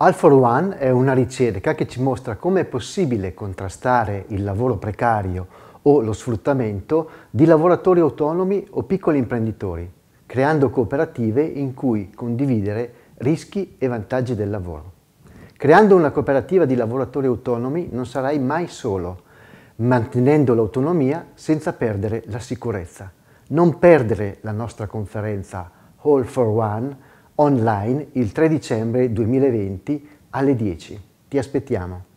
All for One è una ricerca che ci mostra come è possibile contrastare il lavoro precario o lo sfruttamento di lavoratori autonomi o piccoli imprenditori, creando cooperative in cui condividere rischi e vantaggi del lavoro. Creando una cooperativa di lavoratori autonomi non sarai mai solo, mantenendo l'autonomia senza perdere la sicurezza. Non perdere la nostra conferenza All for One online il 3 dicembre 2020 alle 10. Ti aspettiamo.